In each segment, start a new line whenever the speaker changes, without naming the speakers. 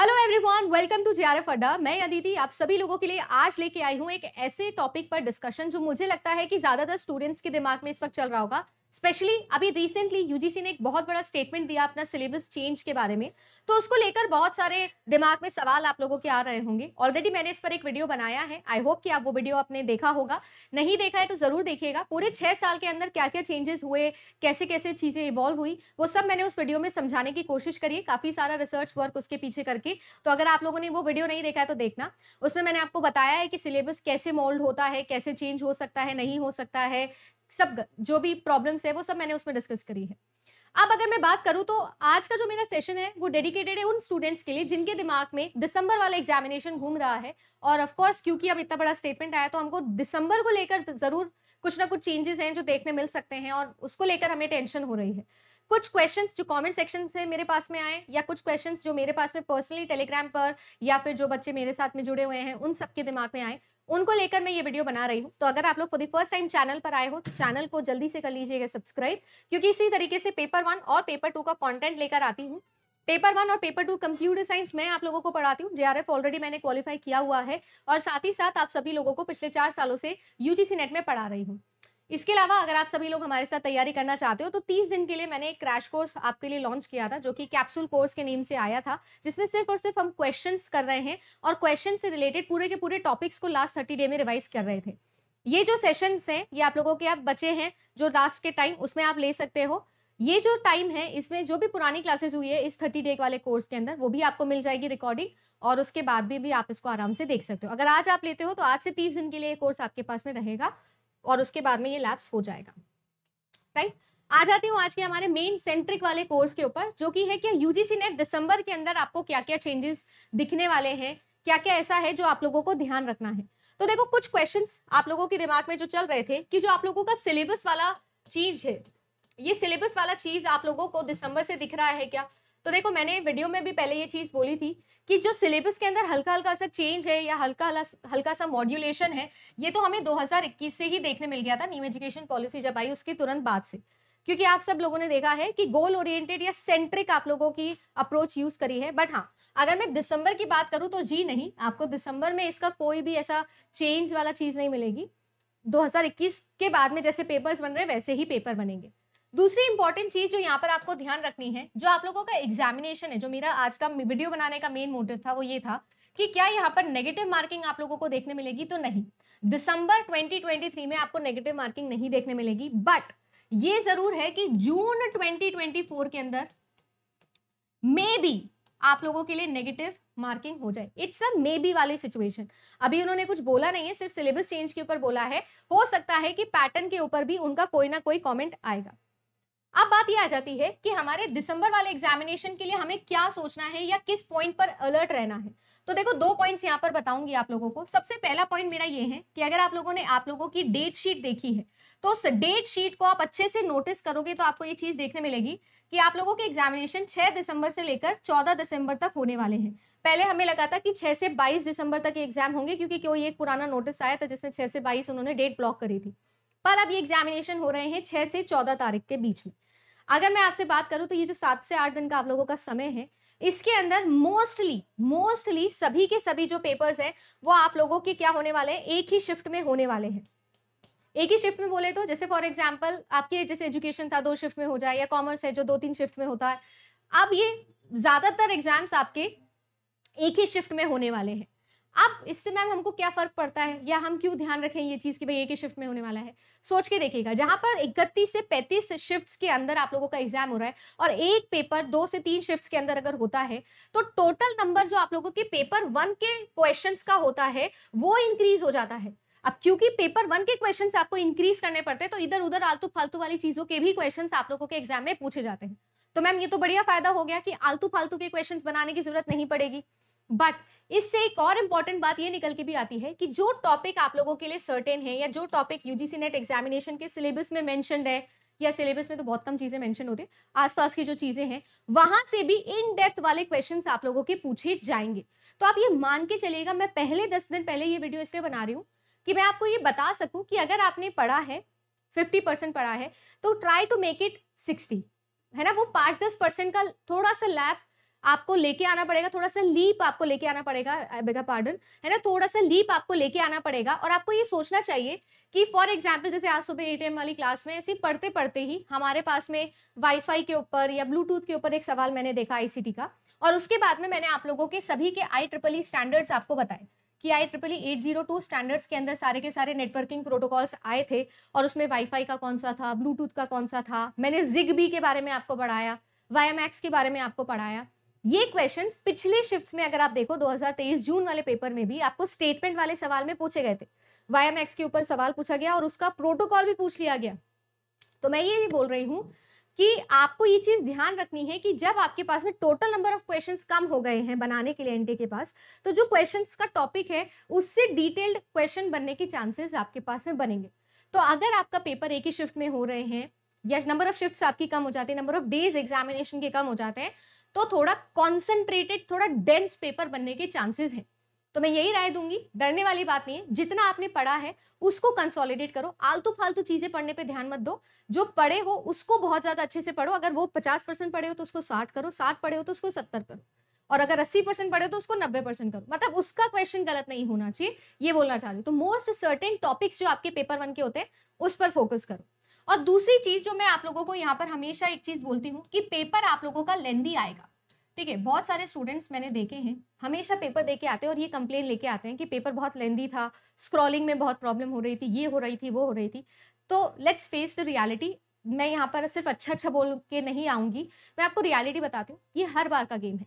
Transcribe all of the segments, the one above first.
hello everyone welcome to J Adda मैं अदिति आप सभी लोगों के लिए आज लेके आई हूँ एक ऐसे टॉपिक पर डिस्कशन जो मुझे लगता है कि ज़्यादातर स्टूडेंट्स के दिमाग में इस वक्त चल रहा होगा स्पेशली अभी रिसेंटली यूजीसी ने एक बहुत बड़ा स्टेटमेंट दिया अपना सिलेबस चेंज के बारे में तो उसको लेकर बहुत सारे दिमाग में सवाल आप लोगों के आ रहे होंगे ऑलरेडी मैंने इस पर एक वीडियो बनाया है आई होप कि आप वो वीडियो आपने देखा होगा नहीं देखा है तो ज़रूर देखिएगा पूरे छह साल के अंदर क्या क्या चेंजेस हुए कैसे कैसे चीज़ें इवॉल्व हुई वो सब मैंने उस वीडियो में समझाने की कोशिश करी है काफ़ी सारा रिसर्च वर्क उसके पीछे करके तो अगर आप लोगों ने वो वीडियो नहीं देखा है तो देखना उसमें मैंने आपको बताया है कि सिलेबस कैसे मोल्ड होता है कैसे चेंज हो सकता है नहीं हो सकता है सब जो भी प्रॉब्लम्स है वो सब मैंने उसमें डिस्कस करी है अब अगर मैं बात करूँ तो आज का जो मेरा सेशन है वो डेडिकेटेड है उन स्टूडेंट्स के लिए जिनके दिमाग में दिसंबर वाला एग्जामिनेशन घूम रहा है और ऑफ कोर्स क्योंकि अब इतना बड़ा स्टेटमेंट आया तो हमको दिसंबर को लेकर जरूर कुछ ना कुछ चेंजेस हैं जो देखने मिल सकते हैं और उसको लेकर हमें टेंशन हो रही है कुछ क्वेश्चंस जो कमेंट सेक्शन से मेरे पास में आए या कुछ क्वेश्चंस जो मेरे पास में पर्सनली टेलीग्राम पर या फिर जो बच्चे मेरे साथ में जुड़े हुए हैं उन सबके दिमाग में आए उनको लेकर मैं ये वीडियो बना रही हूँ तो अगर आप लोग for the first time channel पर आए हो तो चैनल को जल्दी से कर लीजिएगा सब्सक्राइब क्योंकि इसी तरीके से पेपर वन और पेपर टू का कॉन्टेंट लेकर आती हूँ पेपर वन और पेपर टू कंप्यूटर साइंस मैं आप लोगों को पढ़ाती हूँ जे ऑलरेडी मैंने क्वालिफाई किया हुआ है और साथ ही साथ आप सभी लोगों को पिछले चार सालों से यूजीसी नेट में पढ़ा रही हूँ इसके अलावा अगर आप सभी लोग हमारे साथ तैयारी करना चाहते हो तो 30 दिन के लिए मैंने एक क्रैश कोर्स आपके लिए लॉन्च किया था जो कि कैप्सूल कोर्स के नेम से आया था जिसमें सिर्फ और सिर्फ हम क्वेश्चंस कर रहे हैं और क्वेश्चन से रिलेटेड पूरे के पूरे टॉपिक्स को लास्ट थर्टी डे में रिवाइज कर रहे थे ये जो सेशंस हैं ये आप लोगों के आप बचे हैं जो लास्ट के टाइम उसमें आप ले सकते हो ये जो टाइम है इसमें जो भी पुरानी क्लासेस हुई है इस थर्टी डे वाले कोर्स के अंदर वो भी आपको मिल जाएगी रिकॉर्डिंग और उसके बाद भी, भी आप इसको आराम से देख सकते हो अगर आज आप लेते हो तो आज से तीस दिन के लिए कोर्स आपके पास में रहेगा और उसके बाद में ये लैब्स हो जाएगा राइट आ जाती हूँ आज के हमारे मेन सेंट्रिक वाले कोर्स के ऊपर जो कि है कि यूजीसी नेट दिसंबर के अंदर आपको क्या क्या चेंजेस दिखने वाले हैं क्या क्या ऐसा है जो आप लोगों को ध्यान रखना है तो देखो कुछ क्वेश्चंस आप लोगों के दिमाग में जो चल रहे थे कि जो आप लोगों का सिलेबस वाला चीज है ये सिलेबस वाला चीज आप लोगों को दिसंबर से दिख रहा है क्या तो देखो मैंने वीडियो में भी पहले ये चीज़ बोली थी कि जो सिलेबस के अंदर हल्का हल्का सा चेंज है या हल्का हल्का सा मॉड्यूलेशन है ये तो हमें 2021 से ही देखने मिल गया था न्यू एजुकेशन पॉलिसी जब आई उसके तुरंत बाद से क्योंकि आप सब लोगों ने देखा है कि गोल ओरिएंटेड या सेंट्रिक आप लोगों की अप्रोच यूज करी है बट हाँ अगर मैं दिसंबर की बात करूँ तो जी नहीं आपको दिसंबर में इसका कोई भी ऐसा चेंज वाला चीज नहीं मिलेगी 2021 के बाद में जैसे पेपर्स बन रहे वैसे ही पेपर बनेंगे दूसरी इंपॉर्टेंट चीज जो यहाँ पर आपको ध्यान रखनी है जो आप लोगों का एग्जामिनेशन है जो मेरा आज का वीडियो बनाने का मेन मोटिव था वो ये था कि क्या यहाँ पर नेगेटिव मार्किंग आप लोगों को देखने मिलेगी तो नहीं दिसंबर 2023 में आपको नेगेटिव मार्किंग नहीं देखने मिलेगी बट ये जरूर है कि जून 2024 के अंदर मे बी आप लोगों के लिए नेगेटिव मार्किंग हो जाए इट्स अ मे बी वाली सिचुएशन अभी उन्होंने कुछ बोला नहीं है सिर्फ सिलेबस चेंज के ऊपर बोला है हो सकता है कि पैटर्न के ऊपर भी उनका कोई ना कोई कॉमेंट आएगा अब बात यह आ जाती है कि हमारे दिसंबर वाले एग्जामिनेशन के लिए हमें क्या सोचना है या किस पॉइंट पर अलर्ट रहना है तो देखो दो पॉइंट्स यहाँ पर बताऊंगी आप लोगों को सबसे पहला पॉइंट मेरा ये है कि अगर आप लोगों ने आप लोगों की डेट शीट देखी है तो उस डेट शीट को आप अच्छे से नोटिस करोगे तो आपको ये चीज देखने मिलेगी कि आप लोगों के एग्जामिनेशन 6 दिसंबर से लेकर 14 दिसंबर तक होने वाले हैं पहले हमें लगा था कि 6 से 22 दिसंबर तक ये एग्जाम होंगे क्योंकि क्यों एक पुराना नोटिस आया था जिसमें छह से बाईस उन्होंने डेट ब्लॉक करी थी पर अब ये एग्जामिनेशन हो रहे हैं छः से चौदह तारीख के बीच में अगर मैं आपसे बात करूँ तो ये जो सात से आठ दिन का आप लोगों का समय है इसके अंदर मोस्टली मोस्टली सभी के सभी जो पेपर्स हैं वो आप लोगों के क्या होने वाले हैं एक ही शिफ्ट में होने वाले हैं एक ही शिफ्ट में बोले तो जैसे फॉर एग्जांपल आपके जैसे एजुकेशन था दो शिफ्ट में हो जाए या कॉमर्स है जो दो तीन शिफ्ट में होता है अब ये ज़्यादातर एग्जाम्स आपके एक ही शिफ्ट में होने वाले हैं अब इससे मैम हमको क्या फर्क पड़ता है या हम क्यों ध्यान रखें ये चीज़ कि भाई एक ही शिफ्ट में होने वाला है सोच के देखिएगा जहाँ पर इकतीस से पैंतीस शिफ्ट्स के अंदर आप लोगों का एग्जाम हो रहा है और एक पेपर दो से तीन शिफ्ट्स के अंदर अगर होता है तो टोटल नंबर जो आप लोगों के पेपर वन के क्वेश्चन का होता है वो इंक्रीज हो जाता है अब क्योंकि पेपर वन के क्वेश्चन आपको इंक्रीज करने पड़ते हैं तो इधर उधर आलतू फालतू वाली चीजों के भी क्वेश्चन आप लोगों के एग्जाम में पूछे जाते हैं तो मैम ये तो बढ़िया फायदा हो गया कि आलतू फालतू के क्वेश्चंस बनाने की जरूरत नहीं पड़ेगी बट इससे एक और इम्पॉर्टेंट बात ये निकल के भी आती है कि जो टॉपिक आप लोगों के लिए सर्टेन है या जो टॉपिक यूजीसी नेट एग्जामिनेशन के सिलेबस में मैंशनड है या सिलेबस में तो बहुत कम चीज़ें मैंशन होती है आसपास की जो चीज़ें हैं वहां से भी इन डेप्थ वाले क्वेश्चन आप लोगों के पूछे जाएंगे तो आप ये मान के चलिएगा मैं पहले दस दिन पहले ये वीडियो इसलिए बना रही हूँ कि मैं आपको ये बता सकूँ कि अगर आपने पढ़ा है फिफ्टी परसेंट पढ़ा है तो try to make it sixty है ना वो पाँच दस परसेंट का थोड़ा सा लैप आपको लेके आना पड़ेगा थोड़ा सा लीप आपको लेके आना पड़ेगा बेगा पार्डन है ना थोड़ा सा लीप आपको लेके आना पड़ेगा और आपको ये सोचना चाहिए कि फॉर एग्जाम्पल जैसे आज सुबह ए वाली क्लास में ऐसे पढ़ते पढ़ते ही हमारे पास में वाईफाई के ऊपर या ब्लूटूथ के ऊपर एक सवाल मैंने देखा आईसीटी का और उसके बाद में मैंने आप लोगों के सभी के आई ट्रिपल ई स्टैंडर्ड्स आपको बताए कि I triple E eight zero two standards के अंदर सारे के सारे नेटवर्किंग प्रोटोकॉल्स आए थे और उसमें वाईफाई का कौन सा था ब्लूटूथ का कौन सा था मैंने जिग के बारे में आपको पढ़ाया वाई के बारे में आपको पढ़ाया ये क्वेश्चंस पिछले शिफ्ट में अगर आप देखो 2023 जून वाले पेपर में भी आपको स्टेटमेंट वाले सवाल में पूछे गए थे वाई के ऊपर सवाल पूछा गया और उसका प्रोटोकॉल भी पूछ लिया गया तो मैं ये भी बोल रही हूँ कि आपको ये चीज ध्यान रखनी है कि जब आपके पास में टोटल नंबर ऑफ क्वेश्चंस कम हो गए हैं बनाने के लिए एनटी के पास तो जो क्वेश्चंस का टॉपिक है उससे डिटेल्ड क्वेश्चन बनने के चांसेस आपके पास में बनेंगे तो अगर आपका पेपर एक ही शिफ्ट में हो रहे हैं या नंबर ऑफ शिफ्ट आपकी कम हो जाती है नंबर ऑफ डेज एग्जामिनेशन के कम हो जाते हैं तो थोड़ा कॉन्सेंट्रेटेड थोड़ा डेंस पेपर बनने के चांसेस हैं तो मैं यही राय दूंगी डरने वाली बात नहीं है जितना आपने पढ़ा है उसको कंसोलिडेट करो आलतू फालतू चीजें पढ़ने पे ध्यान मत दो जो पढ़े हो उसको बहुत ज्यादा अच्छे से पढ़ो अगर वो पचास परसेंट पढ़े हो तो उसको साठ करो साठ पढ़े हो तो उसको सत्तर करो और अगर अस्सी परसेंट पढ़े हो तो उसको नब्बे परसेंट करो मतलब उसका क्वेश्चन गलत नहीं होना चाहिए ये बोलना चाह रही हूँ तो मोस्ट सर्टेन टॉपिक्स जो आपके पेपर वन के होते हैं उस पर फोकस करो और दूसरी चीज़ जो मैं आप लोगों को यहाँ पर हमेशा एक चीज़ बोलती हूँ कि पेपर आप लोगों का लेंदी आएगा ठीक है बहुत सारे स्टूडेंट्स मैंने देखे हैं हमेशा पेपर दे के आते हैं और ये कंप्लेन लेके आते हैं कि पेपर बहुत लेंदी था स्क्रॉलिंग में बहुत प्रॉब्लम हो रही थी ये हो रही थी वो हो रही थी तो लेट्स फेस द रियलिटी मैं यहाँ पर सिर्फ अच्छा अच्छा बोल के नहीं आऊँगी मैं आपको रियालिटी बताती हूँ ये हर बार का गेम है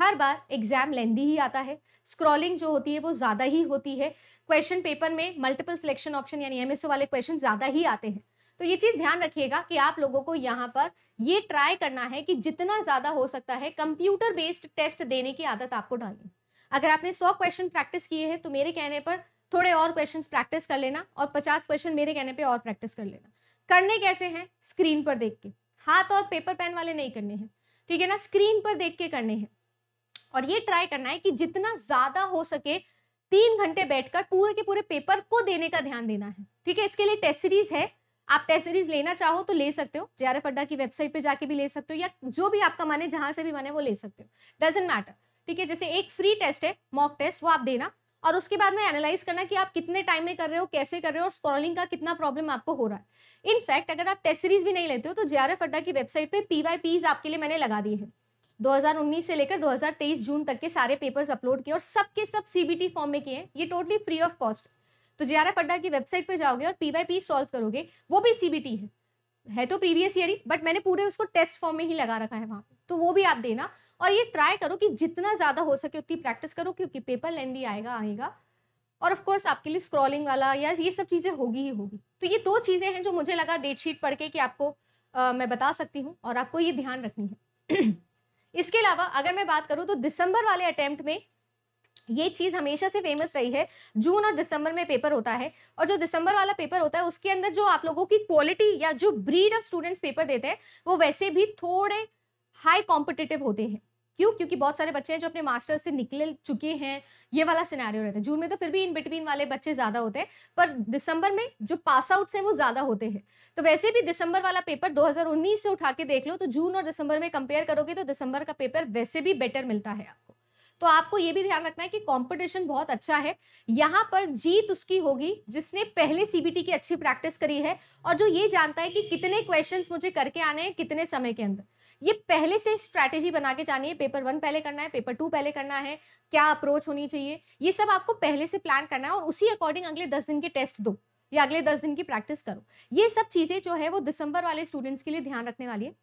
हर बार एग्जाम लेंदी ही आता है स्क्रॉलिंग जो होती है वो ज़्यादा ही होती है क्वेश्चन पेपर में मल्टीपल सिलेक्शन ऑप्शन यानी एमएसओ वाले क्वेश्चन ज़्यादा ही आते हैं तो ये चीज़ ध्यान रखिएगा कि आप लोगों को यहाँ पर ये ट्राई करना है कि जितना ज़्यादा हो सकता है कंप्यूटर बेस्ड टेस्ट देने की आदत आपको डालनी अगर आपने सौ क्वेश्चन प्रैक्टिस किए हैं तो मेरे कहने पर थोड़े और क्वेश्चन प्रैक्टिस कर लेना और पचास क्वेश्चन मेरे कहने पर और प्रैक्टिस कर लेना करने कैसे हैं स्क्रीन पर देख के हाथ और पेपर पेन वाले नहीं करने हैं ठीक है ना स्क्रीन पर देख के करने हैं और ये ट्राई करना है कि जितना ज्यादा हो सके तीन घंटे बैठकर पूरे के पूरे पेपर को देने का ध्यान देना है ठीक है इसके लिए टेस्ट सीरीज है आप टेस्ट सीरीज लेना चाहो तो ले सकते हो जे आर एफ अड्डा की वेबसाइट पर जाके भी ले सकते हो या जो भी आपका मन है जहाँ से भी मन है वो ले सकते हो डजेंट मैटर ठीक है जैसे एक फ्री टेस्ट है मॉक टेस्ट वो आप देना और उसके बाद में एनालाइज करना कि आप कितने टाइम में कर रहे हो कैसे कर रहे हो और स्क्रॉलिंग का कितना प्रॉब्लम आपको हो रहा है इनफैक्ट अगर आप टेस्ट सीरीज भी नहीं लेते हो तो जे आर एफ अड्डा की वेबसाइट पे पी वाई पीज आपके लिए मैंने लगा दिए हैं 2019 से लेकर 2023 जून तक के सारे पेपर्स अपलोड किए और सबके सब सीबीटी फॉर्म में किए हैं ये टोटली फ्री ऑफ कॉस्ट तो जे आर अड्डा की वेबसाइट पर जाओगे और पी वाई पी सॉल्व करोगे वो भी सीबीटी है है तो प्रीवियस ईयर ही बट मैंने पूरे उसको टेस्ट फॉर्म में ही लगा रखा है वहाँ पर तो वो भी आप देना और ये ट्राई करो कि जितना ज़्यादा हो सके उतनी प्रैक्टिस करो क्योंकि पेपर लेंदी आएगा आएगा और ऑफ कोर्स आपके लिए स्क्रॉलिंग वाला या ये सब चीज़ें होगी ही होगी तो ये दो चीज़ें हैं जो मुझे लगा डेट शीट पढ़ के कि आपको आ, मैं बता सकती हूँ और आपको ये ध्यान रखनी है इसके अलावा अगर मैं बात करूँ तो दिसंबर वाले अटैम्प्ट में ये चीज़ हमेशा से फेमस रही है जून और दिसंबर में पेपर होता है और जो दिसंबर वाला पेपर होता है उसके अंदर जो आप लोगों की क्वालिटी या जो ब्रीड ऑफ स्टूडेंट्स पेपर देते हैं वो वैसे भी थोड़े हाई कॉम्पिटिटिव होते हैं क्यों क्योंकि बहुत सारे बच्चे हैं जो अपने मास्टर्स से निकल चुके हैं ये वाला सिनारियो रहता है जून में तो फिर भी इन बिटवीन वाले बच्चे ज़्यादा होते हैं पर दिसंबर में जो पास आउट्स हैं वो ज़्यादा होते हैं तो वैसे भी दिसंबर वाला पेपर 2019 से उठा के देख लो तो जून और दिसंबर में कंपेयर करोगे तो दिसंबर का पेपर वैसे भी बेटर मिलता है आपको तो आपको ये भी ध्यान रखना है कि कंपटीशन बहुत अच्छा है यहाँ पर जीत उसकी होगी जिसने पहले सीबीटी की अच्छी प्रैक्टिस करी है और जो ये जानता है कि कितने क्वेश्चन मुझे करके आने हैं कितने समय के अंदर ये पहले से स्ट्रैटेजी बना के जानी है पेपर वन पहले करना है पेपर टू पहले करना है क्या अप्रोच होनी चाहिए ये सब आपको पहले से प्लान करना है और उसी अकॉर्डिंग अगले दस दिन के टेस्ट दो या अगले दस दिन की प्रैक्टिस करो ये सब चीज़ें जो है वो दिसंबर वाले स्टूडेंट्स के लिए ध्यान रखने वाली है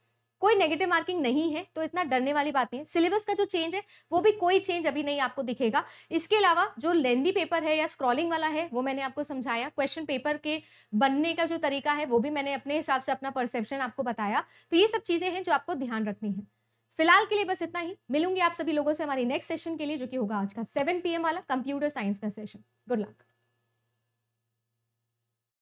कोई नेगेटिव मार्किंग नहीं है तो इतना डरने वाली बात नहीं है सिलेबस का जो चेंज है वो भी कोई चेंज अभी नहीं आपको दिखेगा इसके अलावा जो लेंदी पेपर है या स्क्रॉलिंग वाला है वो मैंने आपको समझाया क्वेश्चन पेपर के बनने का जो तरीका है वो भी मैंने अपने हिसाब से अपना परसेप्शन आपको बताया तो ये सब चीज़ें हैं जो आपको ध्यान रखनी है फिलहाल के लिए बस इतना ही मिलूंगी आप सभी लोगों से हमारी नेक्स्ट सेशन के लिए जो कि होगा आज का सेवन पीएम वाला कंप्यूटर साइंस का सेशन गुड लक